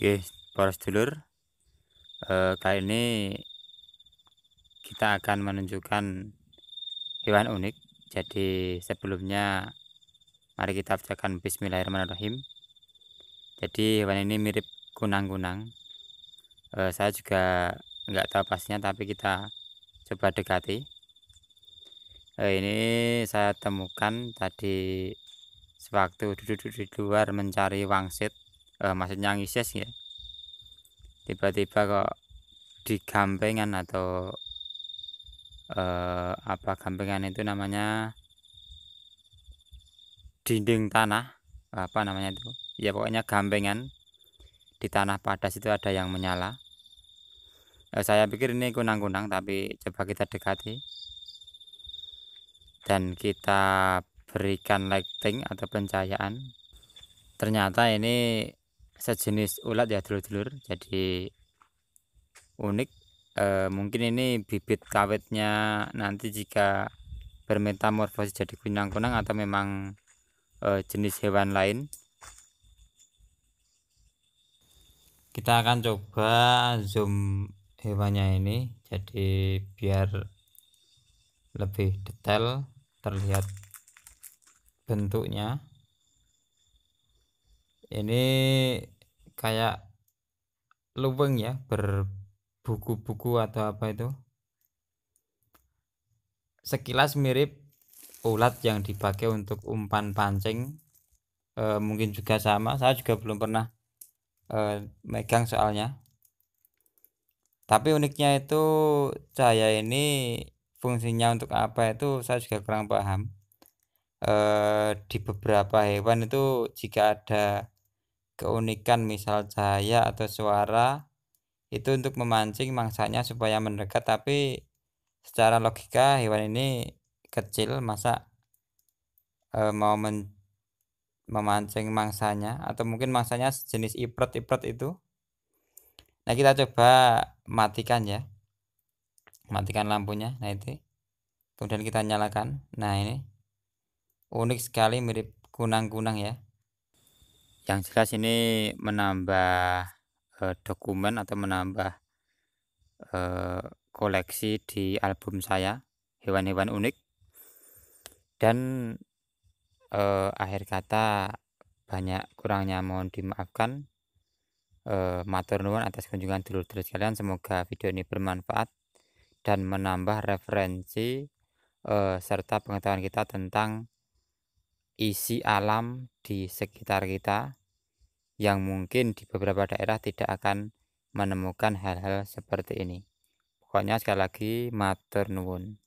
Oke, para sedulur, eh, kali ini kita akan menunjukkan hewan unik. Jadi sebelumnya mari kita bacakan Bismillahirrahmanirrahim. Jadi hewan ini mirip kunang-kunang. Eh, saya juga nggak tahu pastinya, tapi kita coba dekati. Eh, ini saya temukan tadi sewaktu duduk-duduk di luar mencari wangsit eh, maksudnya ngises ya tiba-tiba kok di digampengan atau eh, apa gampengan itu namanya dinding tanah apa namanya itu ya pokoknya gampengan di tanah padas itu ada yang menyala eh, saya pikir ini kunang-kunang tapi coba kita dekati dan kita berikan lighting atau pencahayaan ternyata ini sejenis ulat ya dulur-dulur jadi unik e, mungkin ini bibit kawetnya nanti jika bermetamorfosis jadi kunang-kunang atau memang e, jenis hewan lain kita akan coba zoom hewannya ini jadi biar lebih detail terlihat bentuknya ini kayak luweng ya berbuku-buku atau apa itu sekilas mirip ulat yang dipakai untuk umpan pancing e, mungkin juga sama saya juga belum pernah e, megang soalnya tapi uniknya itu cahaya ini fungsinya untuk apa itu saya juga kurang paham e, di beberapa hewan itu jika ada keunikan misal cahaya atau suara itu untuk memancing mangsanya supaya mendekat tapi secara logika hewan ini kecil masa e, mau men, memancing mangsanya atau mungkin mangsanya sejenis ipret-ipret itu nah kita coba matikan ya matikan lampunya nah itu kemudian kita nyalakan nah ini unik sekali mirip kunang-kunang ya yang jelas ini menambah eh, dokumen atau menambah eh, koleksi di album saya hewan-hewan unik dan eh, akhir kata banyak kurangnya mohon dimaafkan eh, matur nuwun atas kunjungan dulu terus kalian semoga video ini bermanfaat dan menambah referensi eh, serta pengetahuan kita tentang isi alam di sekitar kita yang mungkin di beberapa daerah tidak akan menemukan hal-hal seperti ini. Pokoknya sekali lagi matur nuwun.